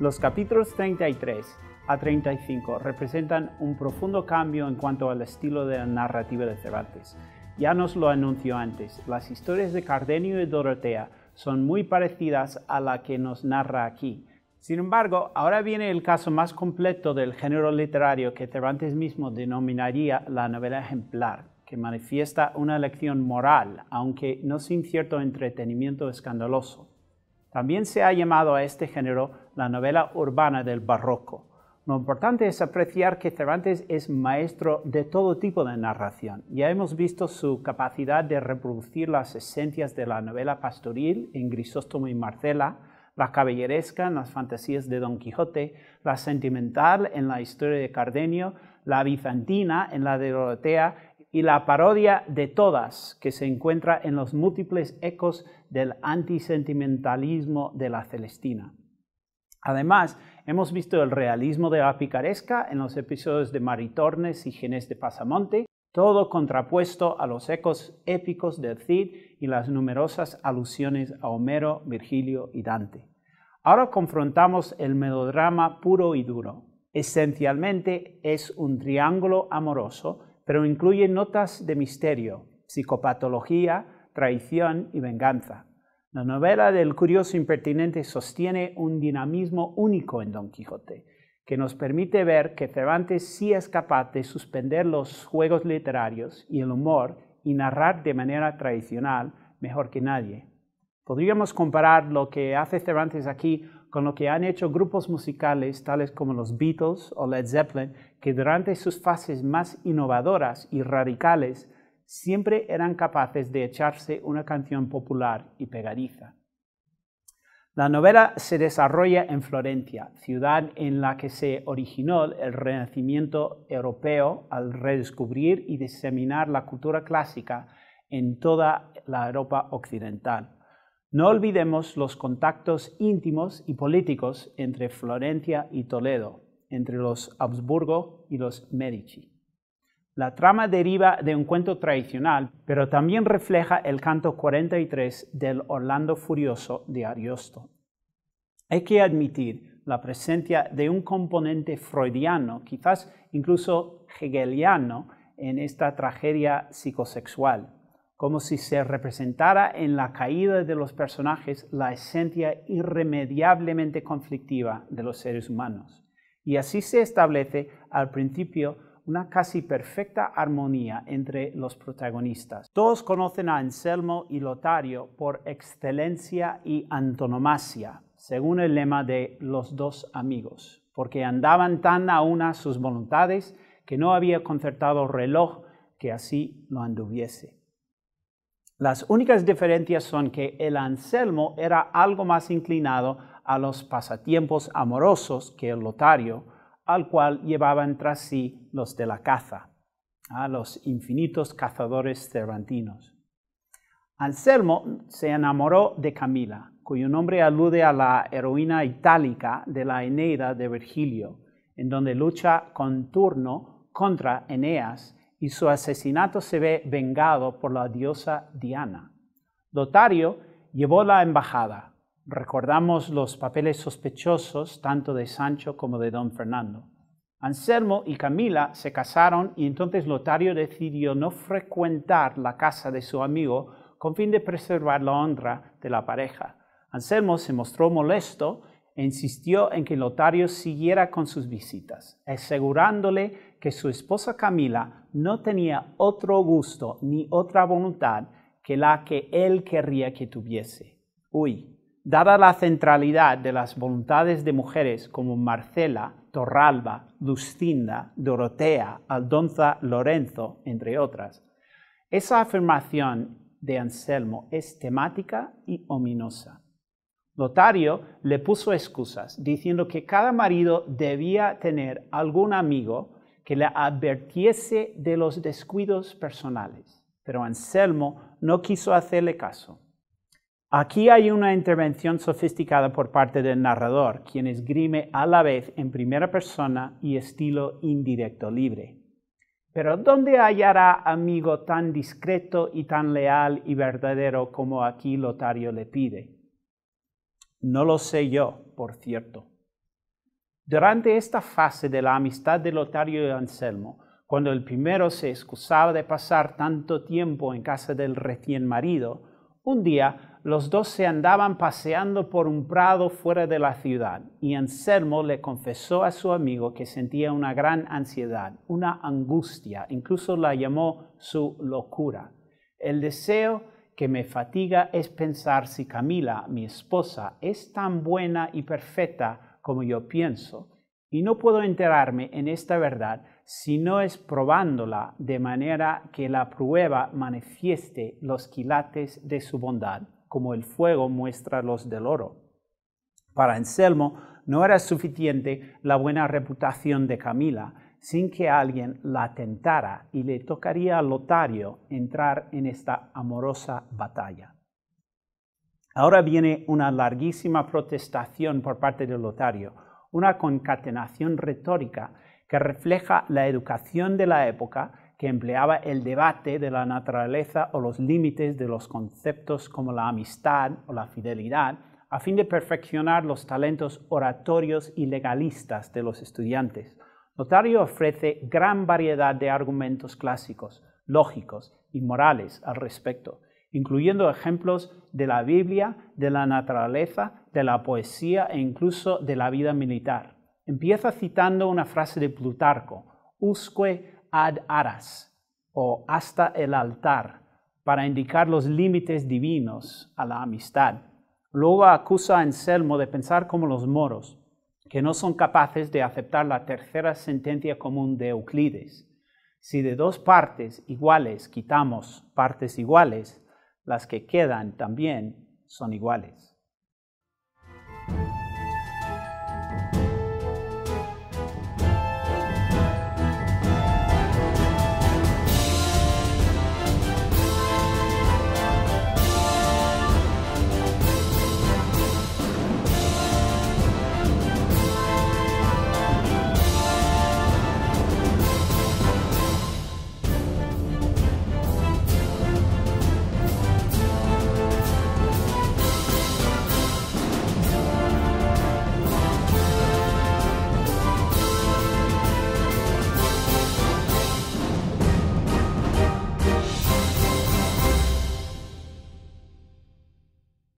Los capítulos 33 a 35 representan un profundo cambio en cuanto al estilo de la narrativa de Cervantes. Ya nos lo anunció antes, las historias de Cardenio y Dorotea son muy parecidas a la que nos narra aquí. Sin embargo, ahora viene el caso más completo del género literario que Cervantes mismo denominaría la novela ejemplar, que manifiesta una lección moral, aunque no sin cierto entretenimiento escandaloso. También se ha llamado a este género la novela urbana del barroco. Lo importante es apreciar que Cervantes es maestro de todo tipo de narración. Ya hemos visto su capacidad de reproducir las esencias de la novela pastoril en Grisóstomo y Marcela, la caballeresca en las fantasías de Don Quijote, la sentimental en la historia de Cardenio, la bizantina en la de Dorotea y la parodia de todas que se encuentra en los múltiples ecos del antisentimentalismo de la Celestina. Además, hemos visto el realismo de la picaresca en los episodios de Maritornes y Genés de Pasamonte, todo contrapuesto a los ecos épicos del Cid y las numerosas alusiones a Homero, Virgilio y Dante. Ahora confrontamos el melodrama puro y duro. Esencialmente es un triángulo amoroso pero incluye notas de misterio, psicopatología, traición y venganza. La novela del curioso impertinente sostiene un dinamismo único en Don Quijote, que nos permite ver que Cervantes sí es capaz de suspender los juegos literarios y el humor y narrar de manera tradicional mejor que nadie. Podríamos comparar lo que hace Cervantes aquí con lo que han hecho grupos musicales tales como los Beatles o Led Zeppelin, que durante sus fases más innovadoras y radicales siempre eran capaces de echarse una canción popular y pegadiza. La novela se desarrolla en Florencia, ciudad en la que se originó el Renacimiento europeo al redescubrir y diseminar la cultura clásica en toda la Europa occidental. No olvidemos los contactos íntimos y políticos entre Florencia y Toledo, entre los Habsburgo y los Medici. La trama deriva de un cuento tradicional, pero también refleja el canto 43 del Orlando Furioso de Ariosto. Hay que admitir la presencia de un componente freudiano, quizás incluso hegeliano, en esta tragedia psicosexual como si se representara en la caída de los personajes la esencia irremediablemente conflictiva de los seres humanos. Y así se establece al principio una casi perfecta armonía entre los protagonistas. Todos conocen a Anselmo y Lotario por excelencia y antonomasia, según el lema de los dos amigos, porque andaban tan a una sus voluntades que no había concertado reloj que así lo anduviese. Las únicas diferencias son que el Anselmo era algo más inclinado a los pasatiempos amorosos que el Lotario, al cual llevaban tras sí los de la caza, a los infinitos cazadores cervantinos. Anselmo se enamoró de Camila, cuyo nombre alude a la heroína itálica de la Eneida de Virgilio, en donde lucha con turno contra Eneas y su asesinato se ve vengado por la diosa Diana. Lotario llevó la embajada. Recordamos los papeles sospechosos tanto de Sancho como de don Fernando. Anselmo y Camila se casaron y entonces Lotario decidió no frecuentar la casa de su amigo con fin de preservar la honra de la pareja. Anselmo se mostró molesto e insistió en que Lotario siguiera con sus visitas, asegurándole que su esposa Camila no tenía otro gusto ni otra voluntad que la que él querría que tuviese. ¡Uy! dada la centralidad de las voluntades de mujeres como Marcela, Torralba, Lucinda, Dorotea, Aldonza Lorenzo, entre otras, esa afirmación de Anselmo es temática y ominosa. Lotario le puso excusas, diciendo que cada marido debía tener algún amigo que le advirtiese de los descuidos personales, pero Anselmo no quiso hacerle caso. Aquí hay una intervención sofisticada por parte del narrador, quien esgrime a la vez en primera persona y estilo indirecto libre. Pero ¿dónde hallará amigo tan discreto y tan leal y verdadero como aquí Lotario le pide? No lo sé yo, por cierto. Durante esta fase de la amistad de Lotario y Anselmo, cuando el primero se excusaba de pasar tanto tiempo en casa del recién marido, un día los dos se andaban paseando por un prado fuera de la ciudad y Anselmo le confesó a su amigo que sentía una gran ansiedad, una angustia, incluso la llamó su locura. El deseo que me fatiga es pensar si Camila, mi esposa, es tan buena y perfecta como yo pienso. Y no puedo enterarme en esta verdad si no es probándola de manera que la prueba manifieste los quilates de su bondad, como el fuego muestra los del oro. Para Anselmo no era suficiente la buena reputación de Camila, sin que alguien la tentara y le tocaría a Lotario entrar en esta amorosa batalla. Ahora viene una larguísima protestación por parte de Lotario, una concatenación retórica que refleja la educación de la época que empleaba el debate de la naturaleza o los límites de los conceptos como la amistad o la fidelidad, a fin de perfeccionar los talentos oratorios y legalistas de los estudiantes. Lotario ofrece gran variedad de argumentos clásicos, lógicos y morales al respecto, incluyendo ejemplos de la Biblia, de la naturaleza, de la poesía e incluso de la vida militar. Empieza citando una frase de Plutarco, usque ad aras, o hasta el altar, para indicar los límites divinos a la amistad. Luego acusa a Anselmo de pensar como los moros, que no son capaces de aceptar la tercera sentencia común de Euclides. Si de dos partes iguales quitamos partes iguales, las que quedan también son iguales.